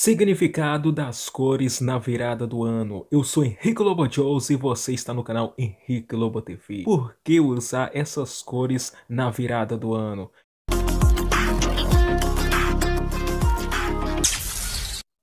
Significado das cores na virada do ano. Eu sou Henrique Lobo Jones e você está no canal Henrique Lobo TV. Por que usar essas cores na virada do ano?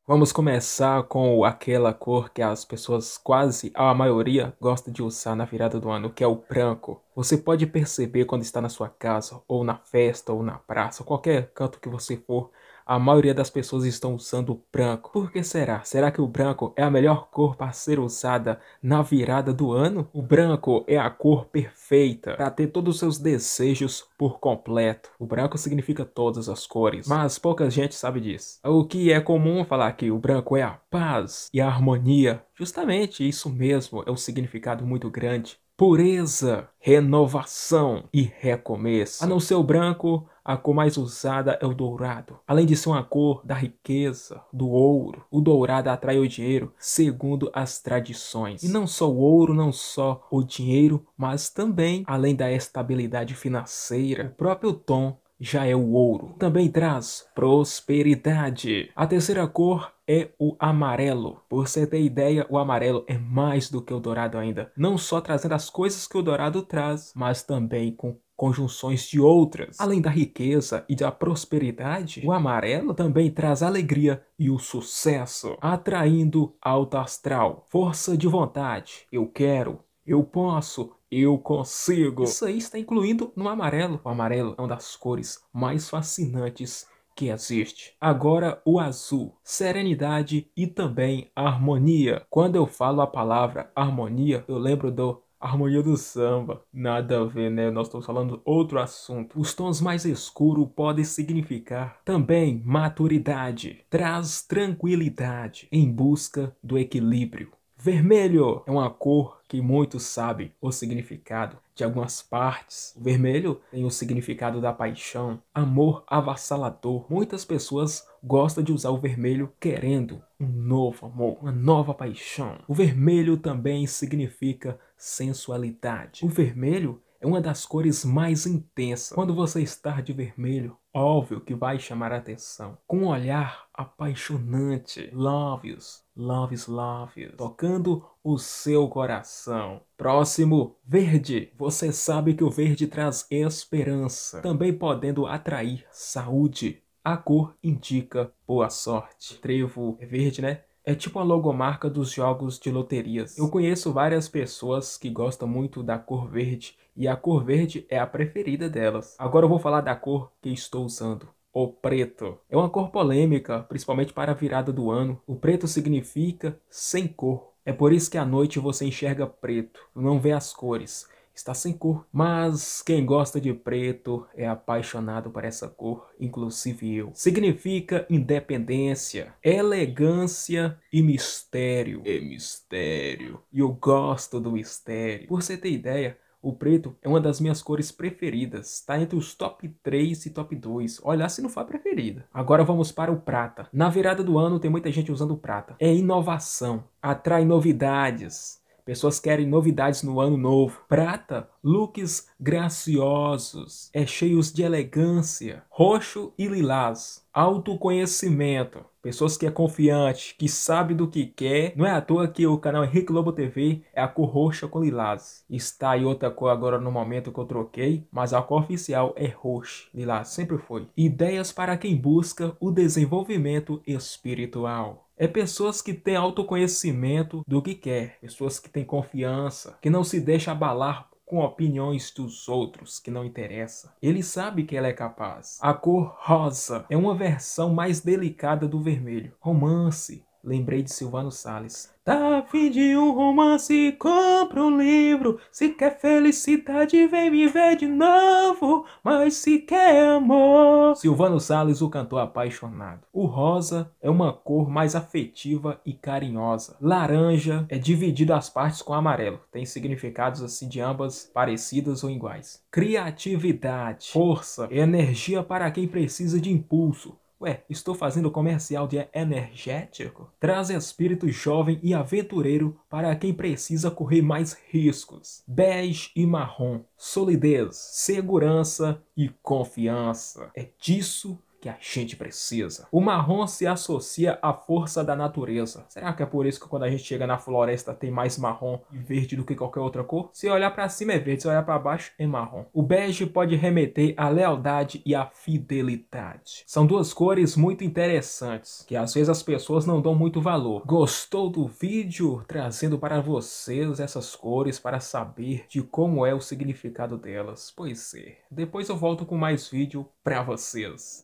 Vamos começar com aquela cor que as pessoas, quase a maioria, gosta de usar na virada do ano, que é o branco. Você pode perceber quando está na sua casa, ou na festa, ou na praça, qualquer canto que você for, a maioria das pessoas estão usando o branco. Por que será? Será que o branco é a melhor cor para ser usada na virada do ano? O branco é a cor perfeita para ter todos os seus desejos por completo. O branco significa todas as cores, mas pouca gente sabe disso. O que é comum falar que o branco é a paz e a harmonia. Justamente isso mesmo é um significado muito grande. Pureza, renovação e recomeço. A não ser o branco, a cor mais usada é o dourado. Além de ser uma cor da riqueza, do ouro, o dourado atrai o dinheiro segundo as tradições. E não só o ouro, não só o dinheiro, mas também, além da estabilidade financeira, o próprio tom já é o ouro. Também traz prosperidade. A terceira cor é o amarelo. Por você ter ideia, o amarelo é mais do que o dourado ainda. Não só trazendo as coisas que o dourado traz, mas também com conjunções de outras. Além da riqueza e da prosperidade, o amarelo também traz alegria e o sucesso, atraindo alta astral, força de vontade. Eu quero, eu posso, eu consigo. Isso aí está incluindo no amarelo. O amarelo é uma das cores mais fascinantes que existe. Agora o azul, serenidade e também harmonia. Quando eu falo a palavra harmonia, eu lembro do Harmonia do samba, nada a ver, né? Nós estamos falando outro assunto. Os tons mais escuros podem significar também maturidade, traz tranquilidade em busca do equilíbrio. Vermelho é uma cor que muitos sabem o significado de algumas partes. O vermelho tem o significado da paixão, amor avassalador. Muitas pessoas gostam de usar o vermelho querendo um novo amor, uma nova paixão. O vermelho também significa sensualidade. O vermelho é uma das cores mais intensas. Quando você está de vermelho, óbvio que vai chamar a atenção. Com um olhar apaixonante, love yous, love love yous, tocando o seu coração. Próximo, verde. Você sabe que o verde traz esperança, também podendo atrair saúde. A cor indica boa sorte. Trevo é verde, né? É tipo a logomarca dos jogos de loterias. Eu conheço várias pessoas que gostam muito da cor verde e a cor verde é a preferida delas. Agora eu vou falar da cor que estou usando. O preto. É uma cor polêmica, principalmente para a virada do ano. O preto significa sem cor. É por isso que à noite você enxerga preto, não vê as cores está sem cor. Mas quem gosta de preto é apaixonado por essa cor, inclusive eu. Significa independência, elegância e mistério. É mistério. E eu gosto do mistério. Por você ter ideia, o preto é uma das minhas cores preferidas. Está entre os top 3 e top 2. Olha se não for a preferida. Agora vamos para o prata. Na virada do ano tem muita gente usando prata. É inovação, atrai novidades Pessoas querem novidades no ano novo. Prata, looks graciosos, é cheios de elegância. Roxo e lilás, autoconhecimento. Pessoas que é confiante, que sabe do que quer. Não é à toa que o canal Henrique Lobo TV é a cor roxa com lilás. Está aí outra cor agora no momento que eu troquei, mas a cor oficial é roxa. Lilás sempre foi. Ideias para quem busca o desenvolvimento espiritual. É pessoas que têm autoconhecimento do que quer, pessoas que têm confiança, que não se deixa abalar com opiniões dos outros que não interessa. Ele sabe que ela é capaz. A cor rosa é uma versão mais delicada do vermelho. Romance, Lembrei de Silvano Salles. Tá a fim de um romance, compra um livro. Se quer felicidade, vem me ver de novo. Mas se quer amor. Silvano Salles, o cantor apaixonado. O rosa é uma cor mais afetiva e carinhosa. Laranja é dividido as partes com amarelo. Tem significados assim de ambas parecidas ou iguais. Criatividade, força, energia para quem precisa de impulso Ué, estou fazendo comercial de energético? Traz espírito jovem e aventureiro para quem precisa correr mais riscos. Bege e marrom, solidez, segurança e confiança. É disso que a gente precisa. O marrom se associa à força da natureza. Será que é por isso que quando a gente chega na floresta tem mais marrom e verde do que qualquer outra cor? Se olhar para cima é verde, se olhar para baixo é marrom. O bege pode remeter à lealdade e à fidelidade. São duas cores muito interessantes que às vezes as pessoas não dão muito valor. Gostou do vídeo trazendo para vocês essas cores para saber de como é o significado delas? Pois é. Depois eu volto com mais vídeo para vocês.